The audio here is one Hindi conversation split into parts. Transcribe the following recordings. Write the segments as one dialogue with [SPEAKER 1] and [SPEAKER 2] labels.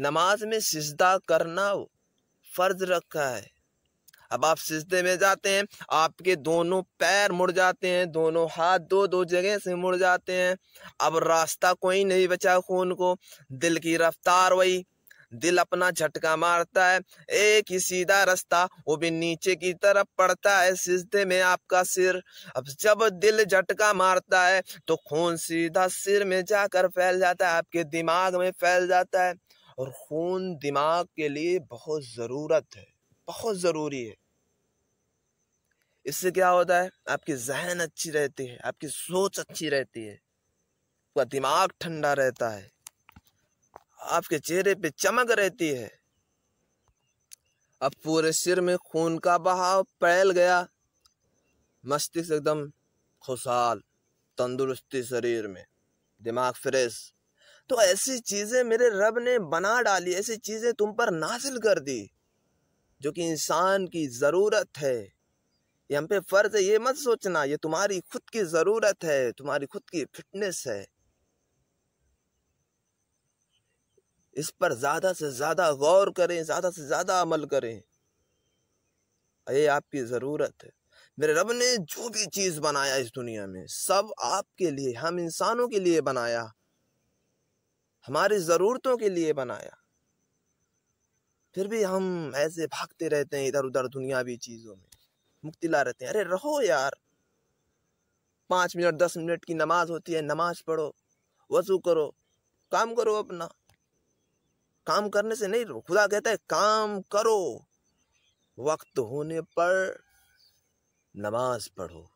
[SPEAKER 1] नमाज में सिजदा करना फ़र्ज रखा है अब आप सिजदे में जाते हैं आपके दोनों पैर मुड़ जाते हैं दोनों हाथ दो दो जगह से मुड़ जाते हैं अब रास्ता कोई नहीं बचा खून को दिल की रफ्तार वही दिल अपना झटका मारता है एक ही सीधा रास्ता वो भी नीचे की तरफ पड़ता है सिजदे में आपका सिर अब जब दिल झटका मारता है तो खून सीधा सिर में जाकर फैल जाता है आपके दिमाग में फैल जाता है और खून दिमाग के लिए बहुत ज़रूरत है बहुत ज़रूरी है इससे क्या होता है आपकी जहन अच्छी रहती है आपकी सोच अच्छी रहती है आपका दिमाग ठंडा रहता है आपके चेहरे पे चमक रहती है अब पूरे सिर में खून का बहाव फैल गया मस्तिष्क एकदम खुशहाल तंदुरुस्ती शरीर में दिमाग फ्रेश तो ऐसी चीज़ें मेरे रब ने बना डाली ऐसी चीज़ें तुम पर नाजिल कर दी जो कि इंसान की ज़रूरत है ये हम पे फ़र्ज़ है ये मत सोचना ये तुम्हारी खुद की ज़रूरत है तुम्हारी खुद की फिटनेस है इस पर ज़्यादा से ज़्यादा गौर करें ज़्यादा से ज़्यादा अमल करें ये आपकी ज़रूरत है मेरे रब ने जो भी चीज़ बनाया इस दुनिया में सब आपके लिए हम इंसानों के लिए बनाया हमारी ज़रूरतों के लिए बनाया फिर भी हम ऐसे भागते रहते हैं इधर उधर दुनियावी चीज़ों में ला रहते हैं अरे रहो यार पाँच मिनट दस मिनट की नमाज होती है नमाज पढ़ो वजू करो काम करो अपना काम करने से नहीं खुदा कहता है काम करो वक्त होने पर नमाज पढ़ो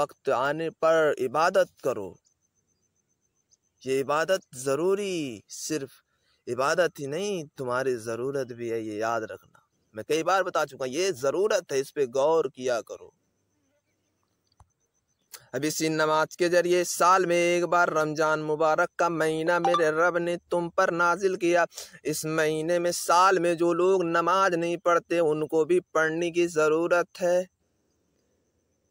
[SPEAKER 1] वक्त आने पर इबादत करो ये इबादत ज़रूरी सिर्फ इबादत ही नहीं तुम्हारी ज़रूरत भी है ये याद रखना मैं कई बार बता चुका ये ज़रूरत है इस पर गौर किया करो अब इसी नमाज के जरिए साल में एक बार रमजान मुबारक का महीना मेरे रब ने तुम पर नाजिल किया इस महीने में साल में जो लोग नमाज नहीं पढ़ते उनको भी पढ़ने की ज़रूरत है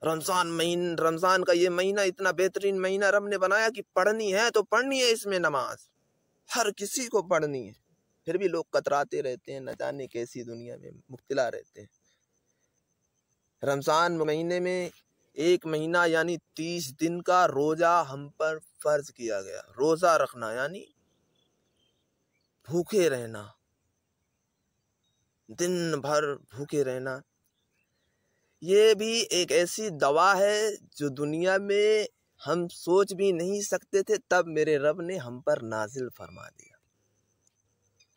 [SPEAKER 1] रमज़ान महीन रमज़ान का ये महीना इतना बेहतरीन महीना रब ने बनाया कि पढ़नी है तो पढ़नी है इसमें नमाज हर किसी को पढ़नी है फिर भी लोग कतराते रहते हैं न जाने कैसी दुनिया में मुब्तला रहते हैं रमज़ान महीने में एक महीना यानी तीस दिन का रोज़ा हम पर फ़र्ज किया गया रोज़ा रखना यानी भूखे रहना दिन भर भूखे रहना ये भी एक ऐसी दवा है जो दुनिया में हम सोच भी नहीं सकते थे तब मेरे रब ने हम पर नाजिल फरमा दिया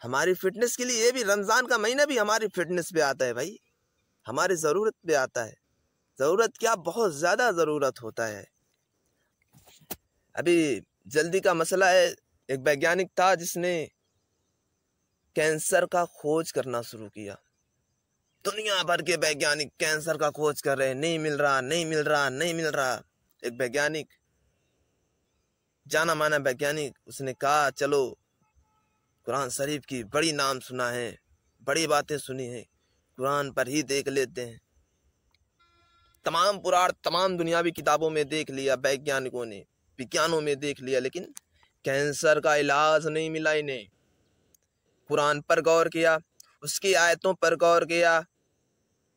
[SPEAKER 1] हमारी फिटनेस के लिए ये भी रमज़ान का महीना भी हमारी फिटनेस पे आता है भाई हमारी ज़रूरत पे आता है ज़रूरत क्या बहुत ज़्यादा ज़रूरत होता है अभी जल्दी का मसला है एक वैज्ञानिक था जिसने कैंसर का खोज करना शुरू किया दुनिया भर के वैज्ञानिक कैंसर का खोज कर रहे नहीं मिल रहा नहीं मिल रहा नहीं मिल रहा एक वैज्ञानिक जाना माना वैज्ञानिक उसने कहा चलो कुरान शरीफ की बड़ी नाम सुना है बड़ी बातें सुनी है कुरान पर ही देख लेते हैं तमाम पुराण तमाम दुनियावी किताबों में देख लिया वैज्ञानिकों ने विज्ञानों में देख लिया लेकिन कैंसर का इलाज नहीं मिला इन्हें कुरान पर गौर किया उसकी आयतों पर गौर किया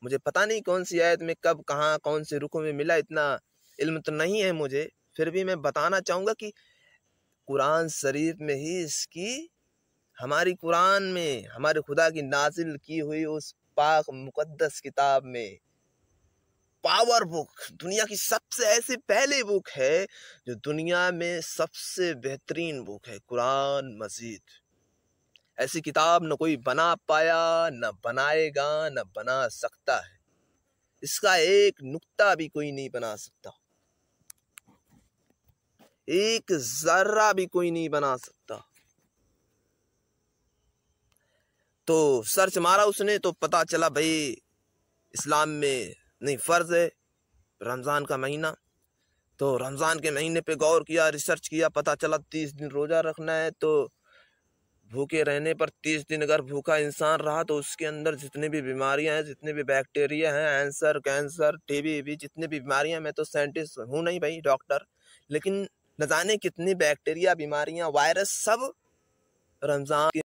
[SPEAKER 1] मुझे पता नहीं कौन सी आयत में कब कहाँ कौन से रुखों में मिला इतना इल्म तो नहीं है मुझे फिर भी मैं बताना चाहूँगा कि कुरान शरीफ में ही इसकी हमारी कुरान में हमारे खुदा की नाजिल की हुई उस पाक मुकद्दस किताब में पावर बुक दुनिया की सबसे ऐसी पहली बुक है जो दुनिया में सबसे बेहतरीन बुक है कुरान मजीद ऐसी किताब न कोई बना पाया न बनाएगा न बना सकता है इसका एक नुक्ता भी कोई नहीं बना सकता एक जर्रा भी कोई नहीं बना सकता तो सर्च मारा उसने तो पता चला भाई इस्लाम में नहीं फ़र्ज है रमज़ान का महीना तो रमज़ान के महीने पे गौर किया रिसर्च किया पता चला तीस दिन रोज़ा रखना है तो भूखे रहने पर तीस दिन अगर भूखा इंसान रहा तो उसके अंदर जितने भी बीमारियां हैं जितने भी बैक्टीरिया हैं एंसर कैंसर टीबी भी जितने भी बीमारियां मैं तो साइंटिस्ट हूँ नहीं भाई डॉक्टर लेकिन न जाने कितनी बैक्टीरिया बीमारियां वायरस सब रमज़ान